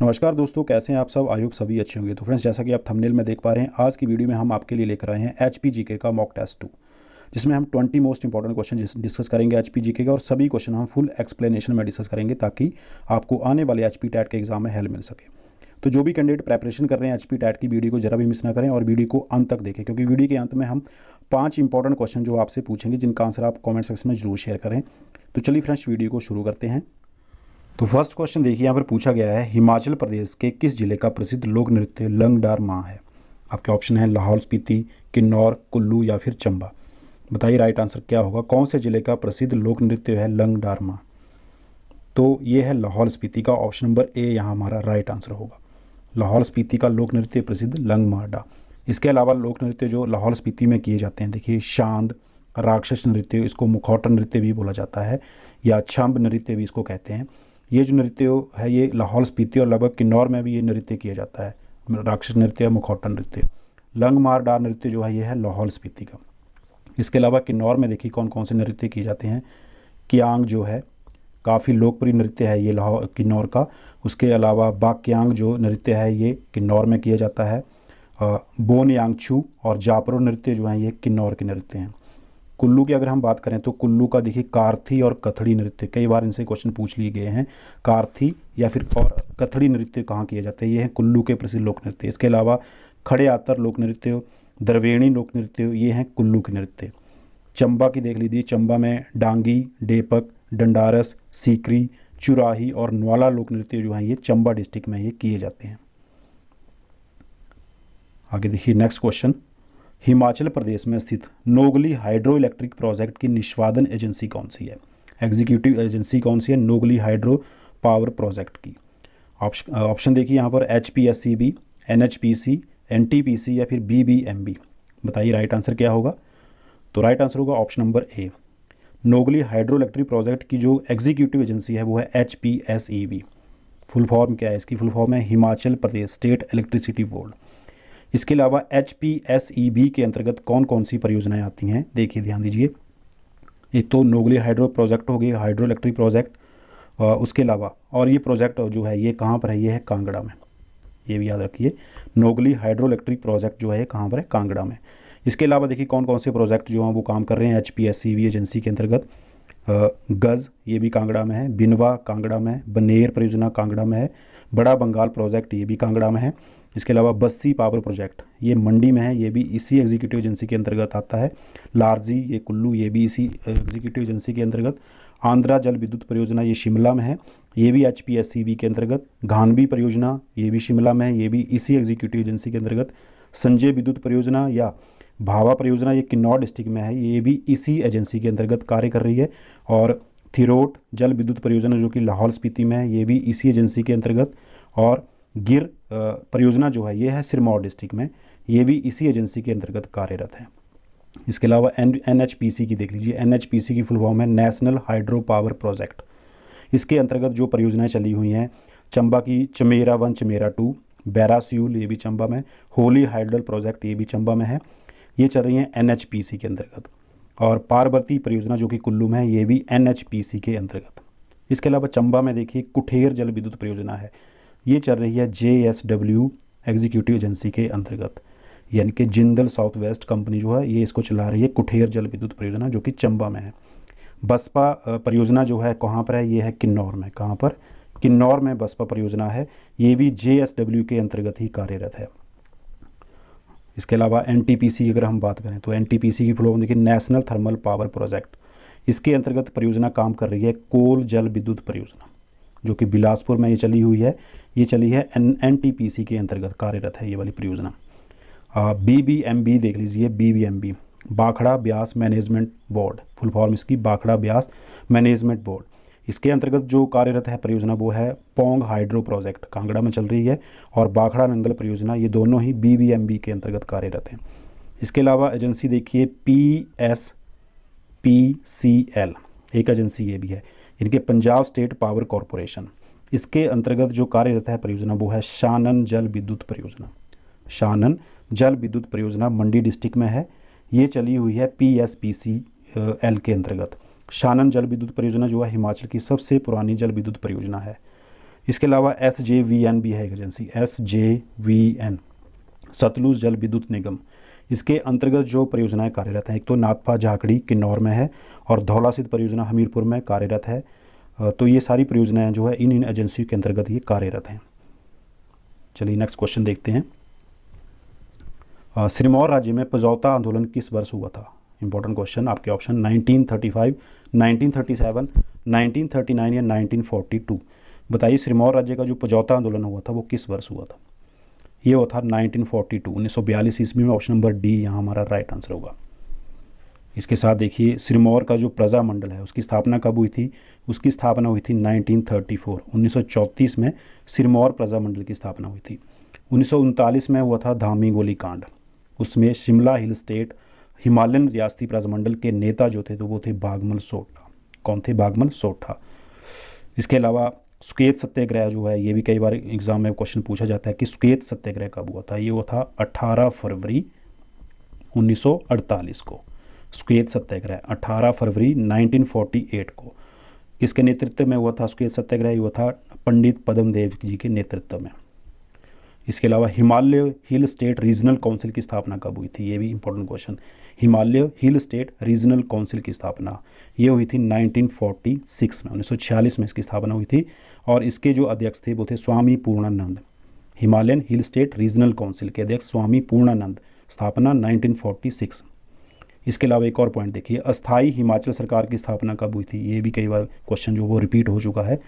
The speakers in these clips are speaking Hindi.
नमस्कार दोस्तों कैसे हैं आप सब आयुक सभी अच्छे होंगे तो फ्रेंड्स जैसा कि आप थंबनेल में देख पा रहे हैं आज की वीडियो में हम आपके लिए लेकर आए हैं एच पी का मॉक टेस्ट टू जिसमें हम 20 मोस्ट इंपॉर्टेंट क्वेश्चन डिस्कस करेंगे एच पी के और सभी क्वेश्चन हम फुल एक्सप्लेनेशन में डिस्कस करेंगे ताकि आपको आने वाले एच पी के एग्जाम में हेल्प मिल सके तो जो भी कैंडिडेट प्रेपरेशन कर रहे हैं एच पी की वीडियो को जरा भी मिस ना करें और वीडियो को अंत तक देखें क्योंकि वीडियो के अंत में हम पांच इंपॉर्टेंट क्वेश्चन जो आपसे पूछेंगे जिनका आंसर आप कमेंट सेक्शन में जरूर शेयर करें तो चलिए फ्रेंड्स वीडियो को शुरू करते हैं तो फर्स्ट क्वेश्चन देखिए यहाँ पर पूछा गया है हिमाचल प्रदेश के किस जिले का प्रसिद्ध लोक नृत्य लंग डार माँ है आपके ऑप्शन है लाहौल स्पीति किन्नौर कुल्लू या फिर चंबा बताइए राइट आंसर क्या होगा कौन से जिले का प्रसिद्ध लोक नृत्य है लंग डार माँ तो ये है लाहौल स्पीति का ऑप्शन नंबर ए यहाँ हमारा राइट आंसर होगा लाहौल स्पीति का लोक नृत्य प्रसिद्ध लंग मारडा इसके अलावा लोक नृत्य जो लाहौल स्पीति में किए जाते हैं देखिए शांत राक्षस नृत्य इसको मुखौटन नृत्य भी बोला जाता है या छम्ब नृत्य भी इसको कहते हैं ये जो नृत्य है ये लाहौल स्पीति और लगभग किन्नौर में भी ये नृत्य किया जाता है राक्षस नृत्य मुखौटन नृत्य लंग मार डार नृत्य जो है ये है लाहौल स्पीति का इसके अलावा किन्नौर में देखिए कौन कौन से नृत्य किए जाते हैं कियांग जो है काफ़ी लोकप्रिय नृत्य है ये लाहौल किन्नौर का उसके अलावा बाक्यांग जो नृत्य है ये किन्नौर में किया जाता है बोन यांगछू और जापरो नृत्य जो हैं ये किन्नौर के नृत्य हैं कुल्लू की अगर हम बात करें तो कुल्लू का देखिए कार्थी और कथड़ी नृत्य कई बार इनसे क्वेश्चन पूछ लिए गए हैं कार्थी या फिर और कथड़ी नृत्य कहाँ किए जाते हैं ये हैं कुल्लू के प्रसिद्ध लोक नृत्य इसके अलावा खड़े आतर लोक नृत्य द्रवेणी लोक नृत्य ये हैं कुल्लू के नृत्य चंबा की देख लीजिए चंबा में डांगी डेपक डंडारस सीकरी चुराही और नवाला लोक नृत्य जो हैं ये चंबा डिस्ट्रिक्ट में ये किए जाते हैं आगे देखिए नेक्स्ट क्वेश्चन हिमाचल प्रदेश में स्थित नोगली हाइड्रो इलेक्ट्रिक प्रोजेक्ट की निष्पादन एजेंसी कौन सी है एग्जीक्यूटिव एजेंसी कौन सी है नोगली हाइड्रो पावर प्रोजेक्ट की ऑप्शन ऑप्शन देखिए यहाँ पर H P S C B N H P C N T P C या फिर बी बी एम बी बताइए राइट आंसर क्या होगा तो राइट आंसर होगा option number A Nogli hydro electric project की जो एग्जीक्यूटिव एजेंसी है वो है H P S E B full form क्या है इसकी फुल फॉर्म है हिमाचल प्रदेश स्टेट इलेक्ट्रिसिटी बोर्ड इसके अलावा H P S E B के अंतर्गत कौन कौन सी परियोजनाएं आती हैं देखिए ध्यान दीजिए एक तो नोगली हाइड्रो प्रोजेक्ट हो गई हाइड्रो इलेक्ट्रिक प्रोजेक्ट उसके अलावा और ये प्रोजेक्ट जो है ये कहाँ पर है ये है कांगड़ा में ये भी याद रखिए नोगली हाइड्रो इलेक्ट्रिक प्रोजेक्ट जो है कहाँ पर है कांगड़ा में इसके अलावा देखिए कौन कौन से प्रोजेक्ट जो हैं वो काम कर रहे हैं H P S C V agency के अंतर्गत गज़ ये भी कांगड़ा में है बिनवा कांगड़ा में है बनेर परियोजना कांगड़ा में है बड़ा बंगाल प्रोजेक्ट ये भी कांगड़ा में है इसके अलावा बस्सी पावर प्रोजेक्ट ये मंडी में है ये भी इसी एग्जीक्यूटिव एजेंसी के अंतर्गत आता है लारजी ये कुल्लू ये भी इसी एग्जीक्यूटिव एजेंसी के अंतर्गत आंध्रा जल विद्युत परियोजना ये शिमला में है ये भी एच पी एस सी के अंतर्गत घानवी परियोजना ये भी शिमला में है ये भी इसी एग्जीक्यूटिव एजेंसी के अंतर्गत संजय विद्युत परियोजना या भावा परियोजना ये किन्नौर डिस्ट्रिक्ट में है ये भी इसी एजेंसी के अंतर्गत कार्य कर रही है और थिरोट जल विद्युत परियोजना जो कि लाहौल स्पीति में है ये भी इसी एजेंसी के अंतर्गत और गिर परियोजना जो है ये है सिरमौर डिस्ट्रिक्ट में ये भी इसी एजेंसी के अंतर्गत कार्यरत है इसके अलावा एन एन की देख लीजिए एन की फुल फॉर्म है नेशनल हाइड्रो पावर प्रोजेक्ट इसके अंतर्गत जो परियोजनाएं चली हुई हैं चंबा की चमेरा वन चमेरा टू बैरास्यूल ये भी चंबा में होली हाइड्रल प्रोजेक्ट ये भी चंबा में है ये चल रही हैं एन के अंतर्गत और पारवर्ती परियोजना जो कि कुल्लू में है ये भी एन के अंतर्गत इसके अलावा चंबा में देखिए कुठेर जल विद्युत परियोजना है ये चल रही है J S W executive agency के अंतर्गत यानी कि जिंदल साउथ वेस्ट कंपनी जो है ये इसको चला रही है कुठेर जल विद्युत परियोजना जो कि चंबा में है बसपा परियोजना जो है कहाँ पर है ये है किन्नौर में कहाँ पर किन्नौर में बसपा परियोजना है ये भी जे के अंतर्गत ही कार्यरत है इसके अलावा एन की अगर हम बात करें तो एन की फ्लो देखिए नेशनल थर्मल पावर प्रोजेक्ट इसके अंतर्गत परियोजना काम कर रही है कोल जल विद्युत परियोजना जो कि बिलासपुर में ये चली हुई है ये चली है N N T P C के अंतर्गत कार्यरत है ये वाली परियोजना बी बी एम बी देख लीजिए बी बी एम बी बाखड़ा Beas management board full form इसकी बाखड़ा ब्यास मैनेजमेंट बोर्ड इसके अंतर्गत जो कार्यरत है परियोजना वो है पोंग हाइड्रो प्रोजेक्ट कांगड़ा में चल रही है और बाखड़ा नंगल परियोजना ये दोनों ही बी के अंतर्गत कार्यरत हैं इसके अलावा एजेंसी देखिए P S P C L एक एजेंसी ये भी है इनके पंजाब स्टेट पावर कॉरपोरेशन इसके अंतर्गत जो कार्यरत है परियोजना वो है शानन जल विद्युत परियोजना शानन जल विद्युत परियोजना मंडी डिस्ट्रिक्ट में है ये चली हुई है P S P C L के अंतर्गत शानन जल विद्युत परियोजना जो है हिमाचल की सबसे पुरानी जल विद्युत परियोजना है इसके अलावा एस जे वी एन भी है एक agency S J V N Satluj Jal Vidyut निगम इसके अंतर्गत जो परियोजनाएं कार्यरत हैं एक तो नाथपा झाकड़ी किन्नौर में है और धौलासिद्ध परियोजना हमीरपुर में कार्यरत है तो ये सारी परियोजनाएँ जो है इन इन एजेंसियों के अंतर्गत ये कार्यरत हैं चलिए नेक्स्ट क्वेश्चन देखते हैं सिरमौर राज्य में पजौता आंदोलन किस वर्ष हुआ था इंपॉर्टेंट क्वेश्चन आपके ऑप्शन 1935, 1937, 1939 या 1942 बताइए सिरमौर राज्य का जो पजौता आंदोलन हुआ था वो किस वर्ष हुआ था ये हुआ था सौ बयालीस ईस्वी में ऑप्शन नंबर डी यहाँ हमारा राइट आंसर होगा इसके साथ देखिए सिरमौर का जो प्रजा मंडल है उसकी स्थापना कब हुई थी उसकी स्थापना हुई थी 1934 1934 में सिरमौर प्रजा मंडल की स्थापना हुई थी उन्नीस में हुआ था धामी गोली कांड उसमें शिमला हिल स्टेट हिमालयन रियासती प्रजामंडल के नेता जो थे तो वो थे बागमल सोठा कौन थे बागमल सोठा इसके अलावा सुकेत सत्याग्रह जो है ये भी कई बार एग्जाम में क्वेश्चन पूछा जाता है कि सुकेत सत्याग्रह कब हुआ था ये हुआ था 18 फरवरी 1948 को सुकेत सत्याग्रह 18 फरवरी 1948 को किसके नेतृत्व में हुआ था सुकेत सत्याग्रह हुआ था पंडित पदम देव जी के नेतृत्व में इसके अलावा Himalaya hill state regional council की स्थापना कब हुई थी ये भी important question Himalaya hill state regional council की स्थापना ये हुई थी 1946 में 1946 में इसकी स्थापना हुई थी और इसके जो अध्यक्ष थे वो थे Swami Purnanand Himalayan hill state regional council के अध्यक्ष स्वामी पूर्णानंद स्थापना 1946 इसके अलावा एक और पॉइंट देखिए अस्थाई हिमाचल सरकार की स्थापना कब हुई थी ये भी कई बार क्वेश्चन जो वो रिपीट हो चुका है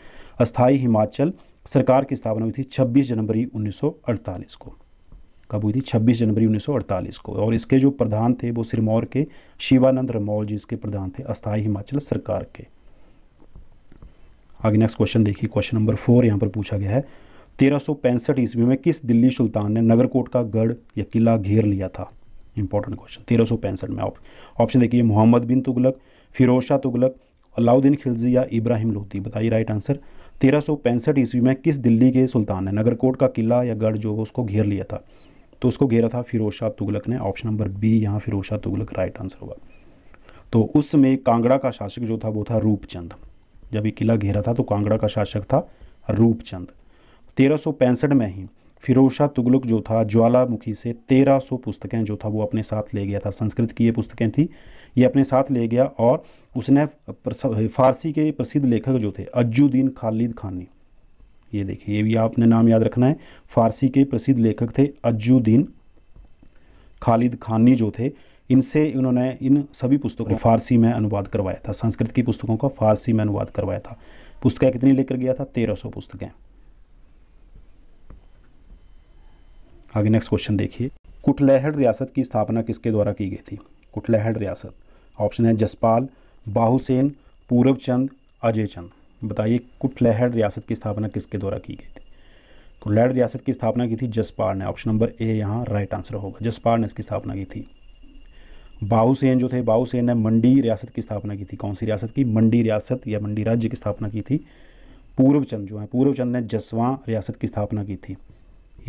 अस्थाई हिमाचल सरकार की स्थापना हुई थी 26 जनवरी 1948 को कब हुई थी 26 जनवरी 1948 को और इसके जो प्रधान थे वो सिरमौर के शिवानंद रमौल जी इसके प्रधान थे अस्थाई हिमाचल सरकार के आगे नेक्स्ट क्वेश्चन देखिए क्वेश्चन नंबर फोर यहाँ पर पूछा गया है तेरह ईस्वी में किस दिल्ली सुल्तान ने नगरकोट का गढ़ या किला घेर लिया था इंपॉर्टेंट क्वेश्चन तेरह सौ पैंसठ में ऑप्शन देखिए मोहम्मद बिन तुगलक फिरोज शाह तुगलक अलाउद्दीन खिलजी या इब्राहिम लोधी बताइए राइट आंसर तेरह सौ पैंसठ ईस्वी में किस दिल्ली के सुल्तान ने नगरकोट का किला या गढ़ जो उसको घेर लिया था तो उसको घेरा था फिरोज शाह तुगलक ने ऑप्शन नंबर बी यहाँ फिरोज शाह तुगलक राइट आंसर होगा तो उस समय कांगड़ा का शासक जो था वो था रूपचंद जब ये किला घेरा था तो कांगड़ा का शासक था रूपचंद तेरह में ही फिरोज शाह तुगलक जो था ज्वालामुखी से 1300 पुस्तकें जो था वो अपने साथ ले गया था संस्कृत की ये पुस्तकें थी ये अपने साथ ले गया और उसने फारसी के प्रसिद्ध लेखक जो थे अज्जुद्दीन खालिद खानी ये देखिए ये भी आपने नाम याद रखना है फारसी के प्रसिद्ध लेखक थे अज्जुद्दीन खालिद खानी जो थे इनसे इन्होंने इन सभी पुस्तकों को फारसी में अनुवाद करवाया था संस्कृत की पुस्तकों का फारसी में अनुवाद करवाया था पुस्तकें कितनी लेकर गया था तेरह सौ पुस्तकें आगे नेक्स्ट क्वेश्चन देखिए कुटलहड़ रियासत की स्थापना किसके द्वारा की गई थी कुटलहड़ रियासत ऑप्शन है जसपाल बाहुसेन पूरब चंद अजय चंद बताइए कुटलहड़ रियासत की स्थापना किसके द्वारा की गई थी कुटलहड़ रियासत की स्थापना की थी जसपाल ने ऑप्शन नंबर ए यहाँ राइट आंसर होगा जसपाल ने इसकी स्थापना की थी बाहुसेन जो थे बाहुसेन ने मंडी रियासत की स्थापना की थी कौन सी रियासत की मंडी रियासत या मंडी राज्य की स्थापना की थी पूर्वचंद जो है पूर्वचंद ने जसवां रियासत की स्थापना की थी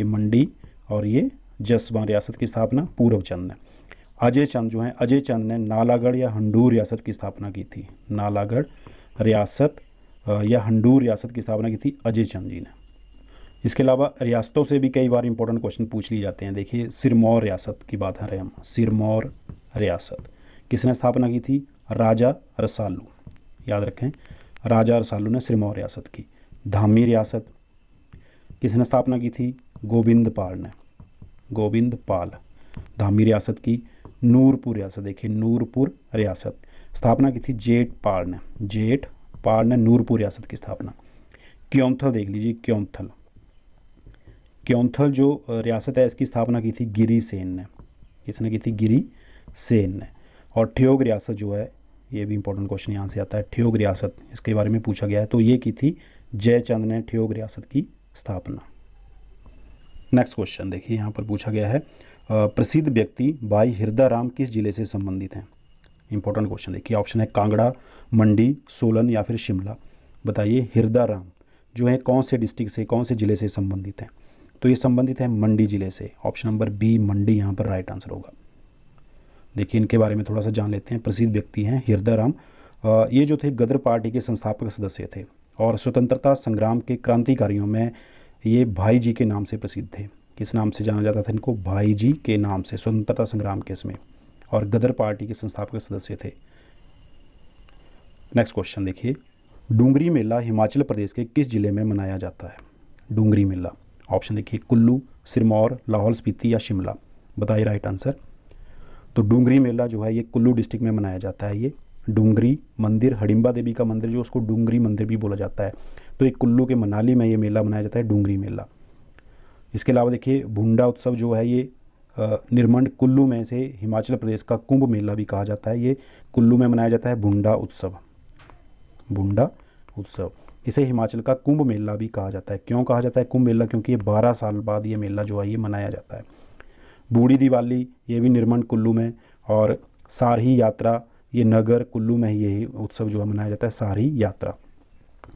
ये मंडी और ये जसवा रियासत की स्थापना पूर्व चंद ने अजय चंद जो हैं अजय चंद ने नालागढ़ या हंडूर रियासत की स्थापना की थी नालागढ़ रियासत या हंडूर रियासत की स्थापना की थी अजय चंद जी ने इसके अलावा रियासतों से भी कई बार इंपॉर्टेंट क्वेश्चन पूछ लिए जाते हैं देखिए सिरमौर रियासत की बात है रहे हम सिरमौर रियासत किसने स्थापना की थी राजा रसालू याद रखें राजा रसालू ने सिरमौर रियासत की धामी रियासत किसने स्थापना की थी गोविंद पाल ने गोविंद पाल धामी रियासत की नूरपुर रियासत देखिए नूरपुर रियासत स्थापना की थी जेठ पाल ने जेठ पाल ने नूरपुर रियासत की स्थापना क्योंथल देख लीजिए क्योंथल क्योंथल जो रियासत है इसकी स्थापना की थी गिरी सेन ने किसने की थी गिरी सेन ने और ठियोग रियासत जो है ये भी इंपॉर्टेंट क्वेश्चन यहाँ से आता है ठियोग रियासत इसके बारे में पूछा गया है तो ये की थी जयचंद ने ठियोग रियासत की स्थापना नेक्स्ट क्वेश्चन देखिए यहाँ पर पूछा गया है प्रसिद्ध व्यक्ति भाई हृदय किस जिले से संबंधित हैं इंपॉर्टेंट क्वेश्चन देखिए ऑप्शन है कांगड़ा मंडी सोलन या फिर शिमला बताइए हृदय जो है कौन से डिस्ट्रिक्ट से कौन से ज़िले से संबंधित हैं तो ये संबंधित है मंडी ज़िले से ऑप्शन नंबर बी मंडी यहाँ पर राइट आंसर होगा देखिए इनके बारे में थोड़ा सा जान लेते हैं प्रसिद्ध व्यक्ति हैं हृदय ये जो थे गदर पार्टी के संस्थापक सदस्य थे और स्वतंत्रता संग्राम के क्रांतिकारियों में ये भाई जी के नाम से प्रसिद्ध थे किस नाम से जाना जाता था इनको भाई जी के नाम से स्वतंत्रता संग्राम के इसमें और गदर पार्टी के संस्थापक सदस्य थे नेक्स्ट क्वेश्चन देखिए डूंगरी मेला हिमाचल प्रदेश के किस ज़िले में मनाया जाता है डूंगरी मेला ऑप्शन देखिए कुल्लू सिरमौर लाहौल स्पीति या शिमला बताइए राइट आंसर तो डूंगरी मेला जो है ये कुल्लू डिस्ट्रिक्ट में मनाया जाता है ये डूंगरी मंदिर हडिम्बा देवी का मंदिर जो उसको डूंगरी मंदिर भी बोला जाता है तो एक कुल्लू के मनाली में ये मेला मनाया जाता है डूंगरी मेला इसके अलावा देखिए भुंडा उत्सव जो है ये निर्मंड कुल्लू में से हिमाचल प्रदेश का कुंभ मेला भी कहा जाता है ये कुल्लू में मनाया जाता है भुंडा उत्सव भुंडा उत्सव इसे हिमाचल का कुंभ मेला भी कहा जाता है क्यों कहा जाता है कुंभ मेला क्योंकि ये बारह साल बाद ये मेला जो है ये मनाया जाता है बूढ़ी दिवाली ये भी निर्मंड कुल्लू में और सारही यात्रा ये नगर कुल्लू में ही ये उत्सव जो है मनाया जाता है सारही यात्रा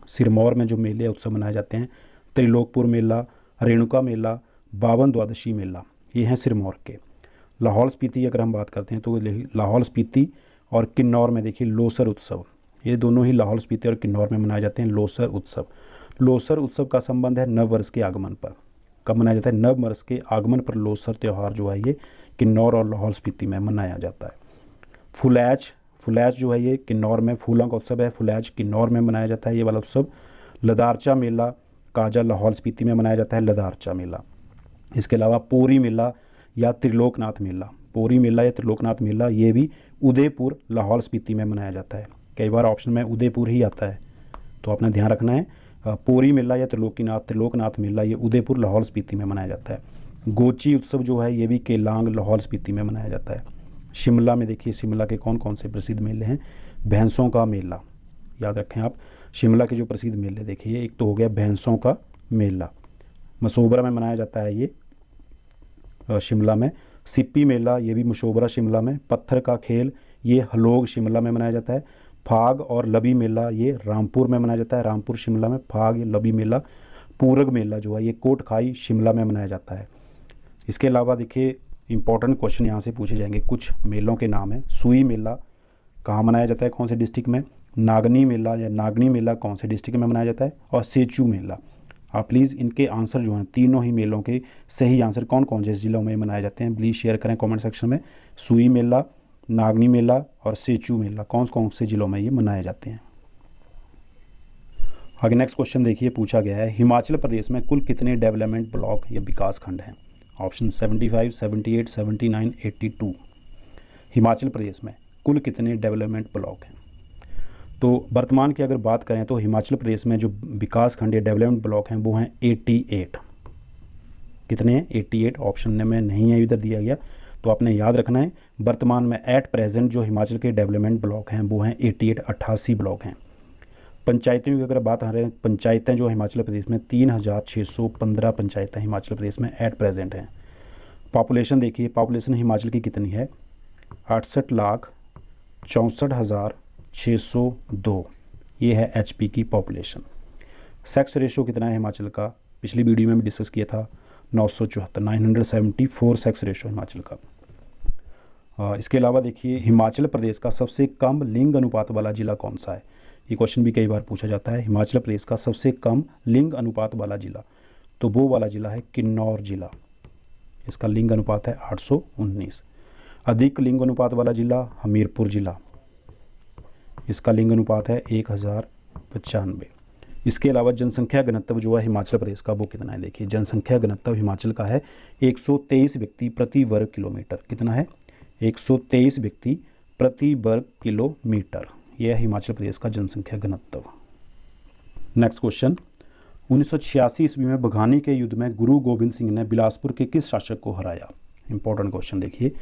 सिरमौर में जो मेले उत्सव मनाए जाते हैं त्रिलोकपुर मेला रेणुका मेला बावन द्वादशी मेला ये हैं सिरमौर के लाहौल स्पीति अगर हम बात करते हैं तो लाहौल स्पीति और किन्नौर में देखिए लोसर उत्सव ये दोनों ही लाहौल स्पीति और किन्नौर में मनाए जाते हैं लोसर उत्सव लोसर उत्सव का संबंध है नव वर्ष के आगमन पर कब मनाया जाता है नव वर्ष के आगमन पर लोसर त्यौहार जो है ये किन्नौर और लाहौल स्पीति में मनाया जाता है फुलैच फुलैज जो है ये किन्नौर में फूलों का उत्सव है फुलैज किन्नौर में मनाया जाता है ये वाला उत्सव लदारचा मेला काजा लाहौल स्पीति में मनाया जाता है लदारचा मेला इसके अलावा पूरी मेला या त्रिलोकनाथ मेला पूरी मेला या त्रिलोकनाथ मेला ये भी उदयपुर लाहौल स्पीति में मनाया जाता है कई बार ऑप्शन में उदयपुर ही आता है तो आपने ध्यान रखना है पूरी मेला या त्रिलोकीनाथ त्रिलोकनाथ मेला ये उदयपुर लाहौल स्पीति में मनाया जाता है गोची उत्सव जो है ये भी केलांग लाहौल स्पीति में मनाया जाता है शिमला में देखिए शिमला के कौन कौन से प्रसिद्ध मेले हैं भैंसों का मेला याद रखें आप शिमला के जो प्रसिद्ध मेले देखिए एक तो हो गया भैंसों का मेला मसोबरा में मनाया जाता है ये शिमला में सिप्पी मेला ये भी मशोबरा शिमला में पत्थर का खेल ये हलोग शिमला में मनाया जाता है फाग और लबी मेला ये रामपुर में मनाया जाता है रामपुर शिमला में फाग लबी मेला पूरग मेला जो है ये कोटखाई शिमला में मनाया जाता है इसके अलावा देखिए इंपॉर्टेंट क्वेश्चन यहाँ से पूछे जाएंगे कुछ मेलों के नाम हैं सुई मेला कहाँ मनाया जाता है कौन से डिस्ट्रिक्ट में नागनी मेला या नागनी मेला कौन से डिस्ट्रिक्ट में मनाया जाता है और सेचू मेला आप प्लीज़ इनके आंसर जो हैं तीनों ही मेलों के सही आंसर कौन कौन से ज़िलों में मनाए जाते हैं प्लीज़ शेयर करें कमेंट सेक्शन में सुई मेला नागनी मेला और सेचू मेला कौन कौन से ज़िलों में ये मनाए जाते हैं आगे नेक्स्ट क्वेश्चन देखिए पूछा गया है हिमाचल प्रदेश में कुल कितने डेवलपमेंट ब्लॉक या विकासखंड हैं ऑप्शन 75, 78, 79, 82 हिमाचल प्रदेश में कुल कितने डेवलपमेंट ब्लॉक हैं तो वर्तमान की अगर बात करें तो हिमाचल प्रदेश में जो विकास खंड या डेवलपमेंट ब्लॉक हैं वो हैं 88 कितने हैं 88 ऑप्शन में नहीं है इधर दिया गया तो आपने याद रखना है वर्तमान में एट प्रेजेंट जो हिमाचल के डेवलपमेंट ब्लॉक हैं वो हैं 88 88 ब्लॉक हैं पंचायतों की अगर बात आ रहे हैं पंचायतें जो हिमाचल प्रदेश में तीन हज़ार छः सौ पंद्रह पंचायतें हिमाचल प्रदेश में एट प्रेजेंट हैं पॉपुलेशन देखिए पॉपुलेशन हिमाचल की कितनी है अड़सठ लाख चौंसठ हज़ार छः सौ दो ये है एच की पॉपुलेशन सेक्स रेशो कितना है हिमाचल का पिछली वीडियो में भी डिस्कस किया था नौ सौ चौहत्तर nine hundred seventy four sex ratio Himachal का इसके अलावा देखिए हिमाचल प्रदेश का सबसे कम लिंग अनुपात वाला ज़िला कौन सा है ये क्वेश्चन भी कई बार पूछा जाता है हिमाचल प्रदेश का सबसे कम लिंग अनुपात वाला जिला तो वो वाला जिला है किन्नौर जिला इसका लिंग अनुपात है 819 अधिक लिंग अनुपात वाला जिला हमीरपुर जिला इसका लिंग अनुपात है एक हज़ार इसके अलावा जनसंख्या घनत्व जो है हिमाचल प्रदेश का वो कितना है देखिए जनसंख्या घनत्व हिमाचल का है 123 व्यक्ति प्रति वर्ग किलोमीटर कितना है 123 व्यक्ति प्रति वर्ग किलोमीटर यह है हिमाचल प्रदेश का जनसंख्या घनत्व नेक्स्ट क्वेश्चन 1986 ईस्वी में बघानी के युद्ध में गुरु गोविंद सिंह ने बिलासपुर के किस शासक को हराया इंपॉर्टेंट क्वेश्चन देखिए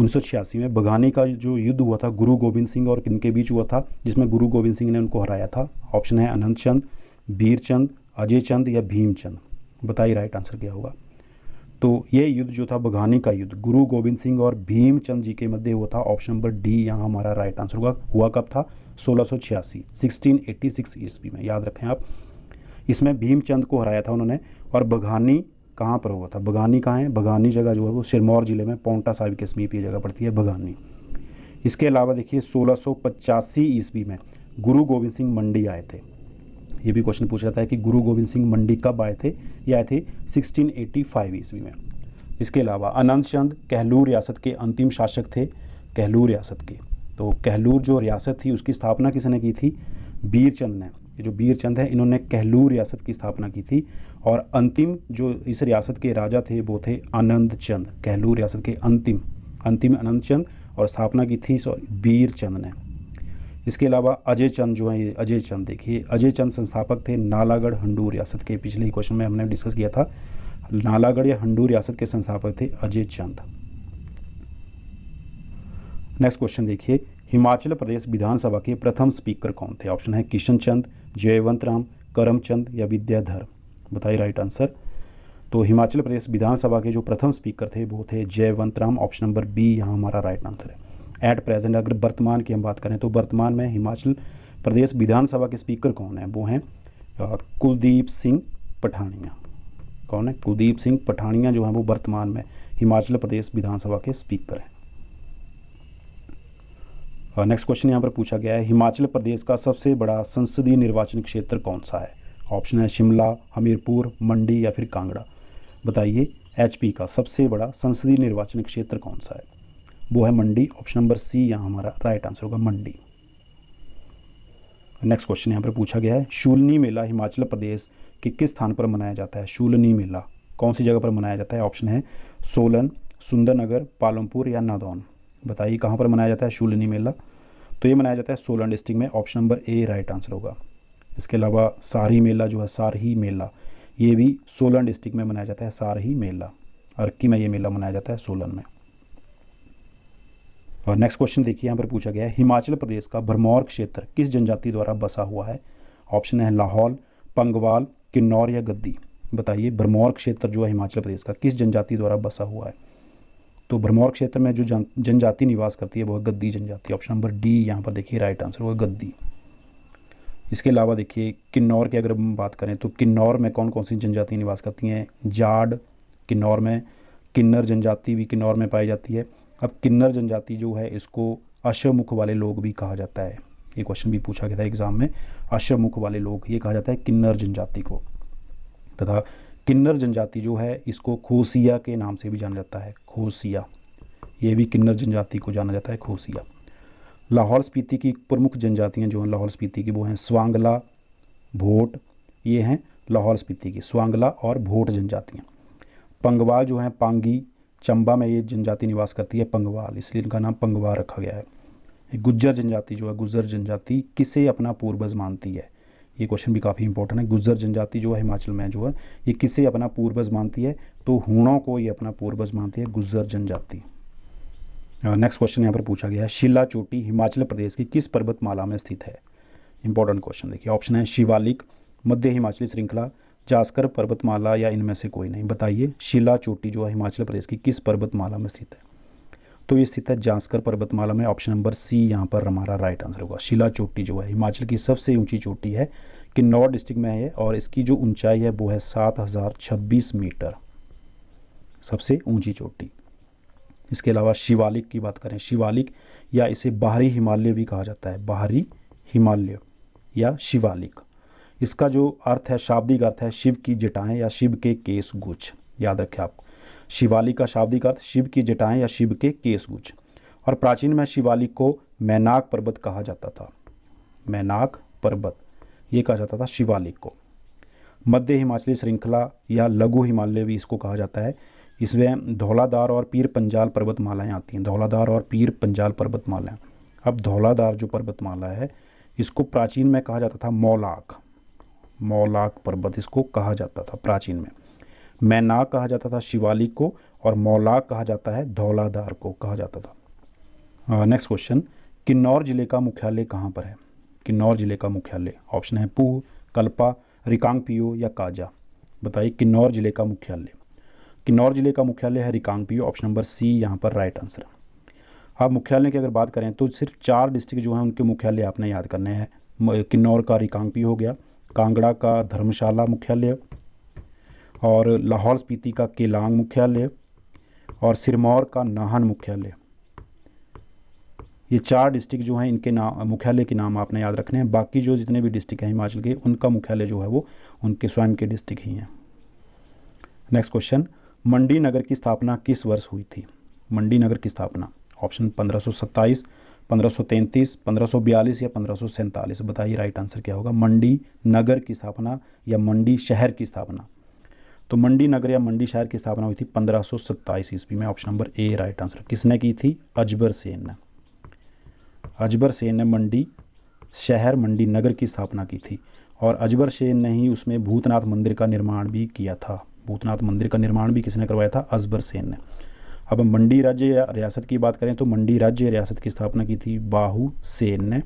1986 में बघानी का जो युद्ध हुआ था गुरु गोविंद सिंह और किनके बीच हुआ था जिसमें गुरु गोविंद सिंह ने उनको हराया था ऑप्शन है अनंत चंद बीरचंद अजय चंद या भीमचंद बताइए राइट आंसर क्या होगा तो ये युद्ध जो था बघानी का युद्ध गुरु गोविंद सिंह और भीमचंद जी के मध्य हुआ था ऑप्शन नंबर डी यहाँ हमारा राइट आंसर होगा हुआ कब था सोलह सौ छियासी सिक्सटीन एट्टी सिक्स ईस्वी में याद रखें आप इसमें भीमचंद को हराया था उन्होंने और बघानी कहाँ पर हुआ था बघानी कहाँ है बघानी जगह जो है वो सिरमौर जिले में पौंटा साहिब के समीप ये जगह पड़ती है बघानी इसके अलावा देखिए सोलह ईस्वी में गुरु गोविंद सिंह मंडी आए थे ये भी क्वेश्चन पूछ जाता है कि गुरु गोविंद सिंह मंडी कब आए थे ये आए थे 1685 ईस्वी में इसके अलावा अनंत चंद कहलूर रियासत के अंतिम शासक थे कहलूर रियासत के तो कहलूर जो रियासत थी उसकी स्थापना किसने की थी बीरचंद ने ये जो बीरचंद है इन्होंने कहलूर रियासत की स्थापना की थी और अंतिम जो इस रियासत के राजा थे वो थे आनंद चंद कहलूर रियासत के अंतिम अंतिम अनंत चंद और स्थापना की थी सॉरी बीरचंद ने इसके अलावा अजय चंद जो हैं अजय चंद देखिए अजय चंद संस्थापक थे नालागढ़ हंडू रियासत के पिछले ही क्वेश्चन में हमने डिस्कस किया था नालागढ़ या हंडू रियासत के संस्थापक थे अजय चंद नेक्स्ट क्वेश्चन देखिए हिमाचल प्रदेश विधानसभा के प्रथम स्पीकर कौन थे ऑप्शन है किशन चंद जयवंत राम करमचंद या विद्याधर बताइए राइट आंसर तो हिमाचल प्रदेश विधानसभा के जो प्रथम स्पीकर थे वो थे Jaywant Ram option number B यहाँ हमारा राइट आंसर है एट प्रेजेंट अगर वर्तमान की हम बात करें तो वर्तमान में हिमाचल प्रदेश विधानसभा के स्पीकर कौन है वो हैं कुलदीप सिंह पठानिया कौन है कुलदीप सिंह पठानिया जो हैं वो वर्तमान में हिमाचल प्रदेश विधानसभा के स्पीकर हैं नेक्स्ट क्वेश्चन यहाँ पर पूछा गया है हिमाचल प्रदेश का सबसे बड़ा संसदीय निर्वाचन क्षेत्र कौन सा है ऑप्शन है शिमला हमीरपुर मंडी या फिर कांगड़ा बताइए एचपी का सबसे बड़ा संसदीय निर्वाचन क्षेत्र कौन सा है वो है मंडी ऑप्शन नंबर सी यहाँ हमारा राइट आंसर होगा मंडी नेक्स्ट क्वेश्चन यहाँ पर पूछा गया है शूलनी मेला हिमाचल प्रदेश के किस स्थान पर मनाया जाता है शूलनी मेला कौन सी जगह पर मनाया जाता है ऑप्शन है सोलन सुंदरनगर पालमपुर या नादौन बताइए कहाँ पर मनाया जाता है शूलनी मेला तो ये मनाया जाता है सोलन डिस्ट्रिक्ट में option number A right answer होगा इसके अलावा सारही मेला जो है सारही मेला ये भी सोलन डिस्ट्रिक्ट में मनाया जाता है सारही मेला अर्की में ये मेला मनाया जाता है सोलन में और नेक्स्ट क्वेश्चन देखिए यहाँ पर पूछा गया है हिमाचल प्रदेश का भरमौर क्षेत्र किस जनजाति द्वारा बसा हुआ है ऑप्शन है लाहौल पंगवाल किन्नौर या गद्दी बताइए भरमौर क्षेत्र जो है हिमाचल प्रदेश का किस जनजाति द्वारा बसा हुआ है तो भरमौर क्षेत्र में जो जनजाति निवास करती है वह गद्दी जनजाति ऑप्शन नंबर डी यहाँ पर देखिए राइट आंसर हुआ गद्दी इसके अलावा देखिए किन्नौर की अगर हम बात करें तो किन्नौर में कौन कौन सी जनजाति निवास करती हैं जाड किन्नौर में किन्नर जनजाति भी किन्नौर में पाई जाती है अब किन्नर जनजाति जो है इसको अश्वमुख वाले लोग भी कहा जाता है ये क्वेश्चन भी पूछा गया था एग्जाम में अश्वमुख वाले लोग ये कहा जाता है किन्नर जनजाति को तथा किन्नर जनजाति जो है इसको खोसिया के नाम से भी जाना जाता है खोसिया ये भी किन्नर जनजाति को जाना जाता है खोसिया लाहौल स्पीति की प्रमुख जनजातियाँ जो हैं लाहौल स्पीति की वो हैं स्वांगला भोट ये हैं लाहौल स्पीति की स्वांगला और भोट जनजातियाँ पंगवाल जो हैं पांगी चंबा में ये जनजाति निवास करती है पंगवाल इसलिए इनका नाम पंगवा रखा गया है गुज्जर जनजाति जो है गुज्जर जनजाति किसे अपना पूर्वज मानती है ये क्वेश्चन भी काफ़ी इंपॉर्टेंट है गुज्जर जनजाति जो है हिमाचल में जो है ये किसे अपना पूर्वज मानती है तो हूणों को ये अपना पूर्वज मानती है गुज्जर जनजाति नेक्स्ट क्वेश्चन यहाँ पर पूछा गया है शिला चोटी हिमाचल प्रदेश की किस पर्वतमाला में स्थित है इंपॉर्टेंट क्वेश्चन देखिए ऑप्शन है शिवालिक मध्य हिमाचली श्रृंखला जास्कर पर्वतमाला या इनमें से कोई नहीं बताइए शिला चोटी जो है हिमाचल प्रदेश की किस पर्वतमाला में स्थित है तो ये स्थित है जास्कर पर्वतमाला में ऑप्शन नंबर सी यहाँ पर हमारा राइट आंसर होगा शिला चोटी जो है हिमाचल की सबसे ऊंची चोटी है किन्नौर डिस्ट्रिक्ट में है और इसकी जो ऊंचाई है वो है सात हज़ार छब्बीस मीटर सबसे ऊंची चोटी इसके अलावा शिवालिक की बात करें शिवालिक या इसे बाहरी हिमालय भी कहा जाता है बाहरी हिमालय या शिवालिक इसका जो अर्थ है शाब्दिक अर्थ है शिव की जटाएँ या शिव के केस गुच्छ याद रखें आपको शिवाली का शाब्दिक अर्थ शिव की जटाएँ या शिव के केस गुच्छ और प्राचीन में शिवालिक को मैनाक पर्वत कहा जाता था मैनाक पर्वत ये कहा जाता था शिवालिक को मध्य हिमाचली श्रृंखला या लघु हिमालय भी इसको कहा जाता है इसमें धौलाधार और पीर पंजाल पर्वतमालाएँ आती हैं धौलाधार और पीर पंजाल पर्वतमालाएँ अब धौलाधार जो पर्वतमाला है इसको प्राचीन में कहा जाता था मौलाक मौलाक पर्वत इसको कहा जाता था प्राचीन में मैनाक कहा जाता था शिवालिक को और मौलाक कहा जाता है धौलाधार को कहा जाता था नेक्स्ट क्वेश्चन किन्नौर जिले का मुख्यालय कहाँ पर है किन्नौर जिले का मुख्यालय ऑप्शन है पूह कल्पा रिकांगपियो या काजा बताइए किन्नौर जिले का मुख्यालय किन्नौर जिले का मुख्यालय है रिकांगपियो ऑप्शन नंबर सी यहाँ पर राइट आंसर है अब मुख्यालय की अगर बात करें तो सिर्फ चार डिस्ट्रिक्ट जो हैं उनके मुख्यालय आपने याद करने हैं किन्नौर का रिकांगपी हो गया कांगड़ा का धर्मशाला मुख्यालय और लाहौल स्पीति का केलांग मुख्यालय और सिरमौर का नाहन मुख्यालय ये चार डिस्ट्रिक्ट जो हैं इनके नाम मुख्यालय के नाम आपने याद रखने हैं बाकी जो जितने भी डिस्ट्रिक्ट हैं हिमाचल के उनका मुख्यालय जो है वो उनके स्वयं के डिस्ट्रिक्ट ही हैं नेक्स्ट क्वेश्चन मंडी नगर की स्थापना किस वर्ष हुई थी मंडी नगर की स्थापना ऑप्शन पंद्रह 1533, 1542 या पंद्रह बताइए राइट आंसर क्या होगा मंडी नगर की स्थापना या मंडी शहर की स्थापना तो मंडी नगर या मंडी शहर की स्थापना हुई थी पंद्रह सौ सत्ताईस ईस्वी में option number A right answer किसने की थी अजबर सेन ने अजबर सेन ने मंडी शहर मंडी नगर की स्थापना की थी और अजबर सेन ने ही उसमें भूतनाथ मंदिर का निर्माण भी किया था भूतनाथ मंदिर का निर्माण भी किसने करवाया था अजबर सेन ने अब मंडी राज्य या रियासत की बात करें तो मंडी राज्य रियासत की स्थापना की थी बाहू सेन ने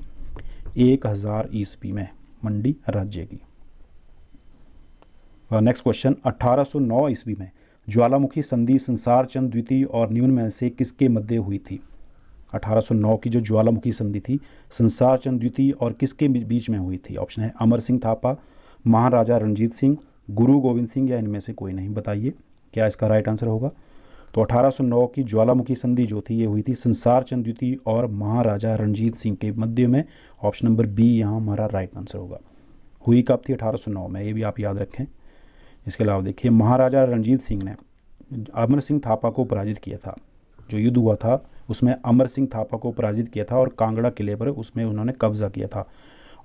एक हज़ार ईस्वी में मंडी राज्य की नेक्स्ट क्वेश्चन 1809 ईस्वी में ज्वालामुखी संधि संसार चंद द्वितीय और निम्न में से किसके मध्य हुई थी 1809 की जो ज्वालामुखी संधि थी संसार चंद द्वितीय और किसके बीच में हुई थी ऑप्शन है अमर सिंह थापा महाराजा रणजीत सिंह गुरु गोविंद सिंह या इनमें से कोई नहीं बताइए क्या इसका राइट आंसर होगा तो 1809 की ज्वालामुखी संधि जो थी ये हुई थी संसार चंद द्वितीय और महाराजा रणजीत सिंह के मध्य में ऑप्शन नंबर बी यहाँ हमारा राइट आंसर होगा हुई कब थी 1809 में ये भी आप याद रखें इसके अलावा देखिए महाराजा रणजीत सिंह ने अमर सिंह थापा को पराजित किया था जो युद्ध हुआ था उसमें अमर सिंह थापा को पराजित किया था और कांगड़ा किले पर उसमें उन्होंने कब्जा किया था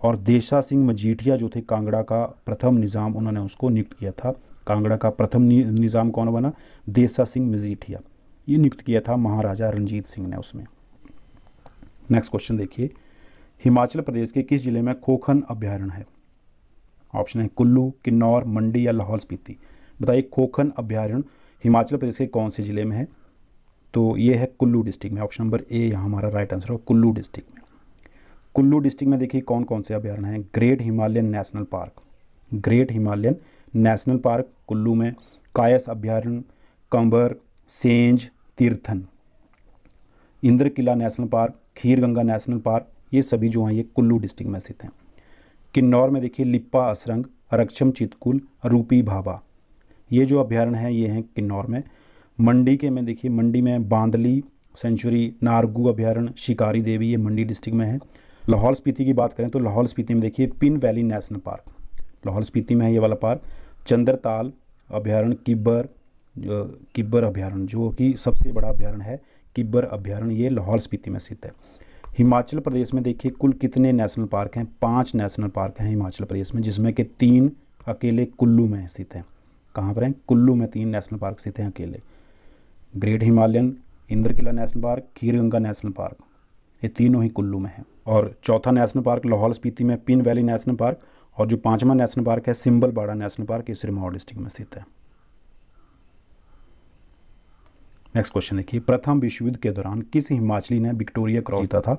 और देशा सिंह मजीठिया जो थे कांगड़ा का प्रथम निज़ाम उन्होंने उसको नियुक्त किया था कांगड़ा का प्रथम निज़ाम कौन बना देसा सिंह मजीठिया ये नियुक्त किया था महाराजा रंजीत सिंह ने उसमें नेक्स्ट क्वेश्चन देखिए हिमाचल प्रदेश के किस जिले में खोखन अभ्यारण्य है ऑप्शन है कुल्लू किन्नौर मंडी या लाहौल स्पीति बताइए खोखन अभ्यारण्य हिमाचल प्रदेश के कौन से ज़िले में है तो ये है कुल्लू डिस्ट्रिक्ट में ऑप्शन नंबर ए यहाँ हमारा राइट आंसर होगा कुल्लू डिस्ट्रिक्ट में कुल्लू डिस्ट्रिक्ट में देखिए कौन कौन से अभ्यारण्य हैं great Himalayan national park great Himalayan national park Kullu में कायस अभ्यारण्य Kambar Sainj Tirthan Inder Kila national park Khir Ganga national park ये सभी जो हैं ये कुल्लू डिस्ट्रिक्ट में स्थित हैं किन्नौर में देखिए लिप्पा असरंग रक्षम चितकुल रूपी भाभा ये जो अभ्यारण्य हैं ये हैं किन्नौर में मंडी के में देखिए मंडी में बांदली सेंचुरी नारगू अभ्यारण्य शिकारी देवी ये मंडी डिस्ट्रिक्ट में है लाहौल स्पीति की बात करें तो लाहौल स्पीति में देखिए pin valley national park Lahaul Spiti में है ये वाला पार्क चंद्रताल अभ्यारण्य किब्बर किब्बर अभ्यारण्य जो कि सबसे बड़ा अभ्यारण है किब्बर अभ्यारण ये लाहौल स्पीति में स्थित है हिमाचल प्रदेश में देखिए कुल कितने नेशनल पार्क हैं पांच नेशनल पार्क हैं हिमाचल प्रदेश में जिसमें कि तीन अकेले कुल्लू में स्थित हैं कहाँ पर हैं कुल्लू में तीन नेशनल पार्क स्थित हैं अकेले great Himalayan Inder Kila national park Khir Ganga national park ये तीनों ही कुल्लू में हैं और चौथा नेशनल पार्क लाहौल स्पीति में पिन वैली नेशनल पार्क और जो पांचवा नेशनल पार्क है सिंबल बाड़ा नेशनल पार्क ये सिरमौर डिस्ट्रिक्ट में स्थित है नेक्स्ट क्वेश्चन देखिए प्रथम विश्व युद्ध के दौरान किस हिमाचली ने विक्टोरिया क्रॉस जीता था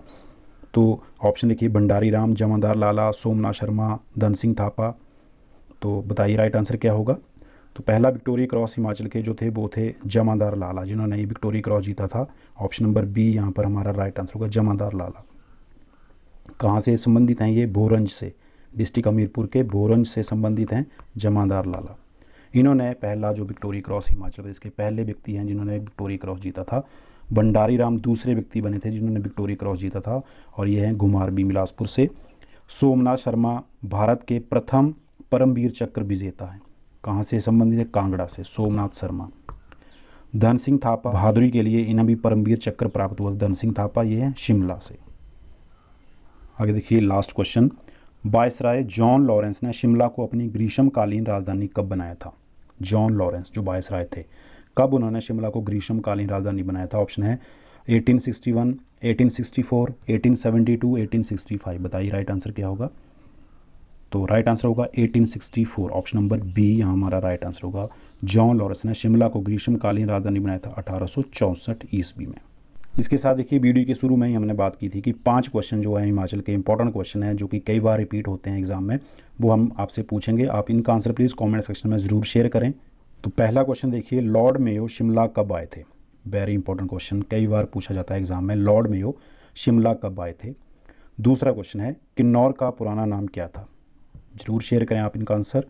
तो ऑप्शन देखिए भंडारी राम जमादार लाला सोमनाथ शर्मा धन सिंह थापा तो बताइए राइट आंसर क्या होगा तो पहला विक्टोरिया क्रॉस हिमाचल के जो थे वो थे जमादार लाला जिन्होंने ये विक्टोरिया क्रॉस जीता था ऑप्शन नंबर बी यहाँ पर हमारा राइट आंसर होगा जमादार लाला कहाँ से संबंधित हैं ये भोरंज से डिस्ट्रिक्ट हमीरपुर के भोरंज से संबंधित हैं जमादार लाला इन्होंने पहला जो विक्टोरी क्रॉस हिमाचल प्रदेश के पहले व्यक्ति हैं जिन्होंने विक्टोरी क्रॉस जीता था भंडारी राम दूसरे व्यक्ति बने थे जिन्होंने विक्टोरी क्रॉस जीता था और ये हैं बी बिलासपुर से सोमनाथ शर्मा भारत के प्रथम परमवीर चक्र विजेता हैं कहाँ से संबंधित है कांगड़ा से सोमनाथ शर्मा धन सिंह थापा बहादुरी के लिए इन्हें भी परमवीर चक्र प्राप्त हुआ धन सिंह थापा ये हैं शिमला से आगे देखिए last question viceroy John Lawrence ने शिमला को अपनी ग्रीष्मकालीन राजधानी कब बनाया था जॉन लॉरेंस जो बायसराय थे कब उन्होंने शिमला को ग्रीष्मकालीन राजधानी बनाया था ऑप्शन है 1861, 1864, 1872, 1865 बताइए राइट आंसर क्या होगा तो राइट आंसर होगा 1864 ऑप्शन नंबर बी यहाँ हमारा राइट आंसर होगा जॉन लॉरेंस ने शिमला को ग्रीष्मकालीन राजधानी बनाया था अठारह ईस्वी में इसके साथ देखिए वीडियो के शुरू में ही हमने बात की थी कि पांच क्वेश्चन जो है हिमाचल के इंपॉर्टेंट क्वेश्चन हैं जो कि कई बार रिपीट होते हैं एग्जाम में वो हम आपसे पूछेंगे आप इनका आंसर प्लीज़ कमेंट सेक्शन में ज़रूर शेयर करें तो पहला क्वेश्चन देखिए लॉर्ड मेयो शिमला कब आए थे वेरी इंपॉर्टेंट क्वेश्चन कई बार पूछा जाता है एग्जाम में लॉर्ड मेयो शिमला कब आए थे दूसरा क्वेश्चन है किन्नौर का पुराना नाम क्या था ज़रूर शेयर करें आप इनका आंसर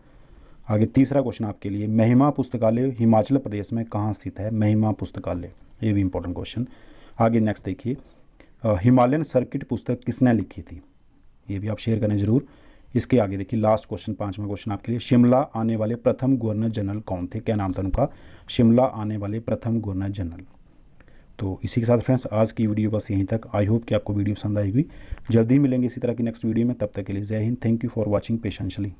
आगे तीसरा क्वेश्चन आपके लिए महिमा पुस्तकालय हिमाचल प्रदेश में कहाँ स्थित है महिमा पुस्तकालय ये भी इंपॉर्टेंट क्वेश्चन आगे नेक्स्ट देखिए हिमालयन सर्किट पुस्तक किसने लिखी थी ये भी आप शेयर करें ज़रूर इसके आगे देखिए लास्ट क्वेश्चन पांचवा क्वेश्चन आपके लिए शिमला आने वाले प्रथम गवर्नर जनरल कौन थे क्या नाम था उनका शिमला आने वाले प्रथम गवर्नर जनरल तो इसी के साथ फ्रेंड्स आज की वीडियो बस यहीं तक आई होप कि आपको वीडियो पसंद आएगी जल्दी मिलेंगे इसी तरह की नेक्स्ट वीडियो में तब तक के लिए जय हिंद थैंक यू फॉर वॉचिंग पेशेंशली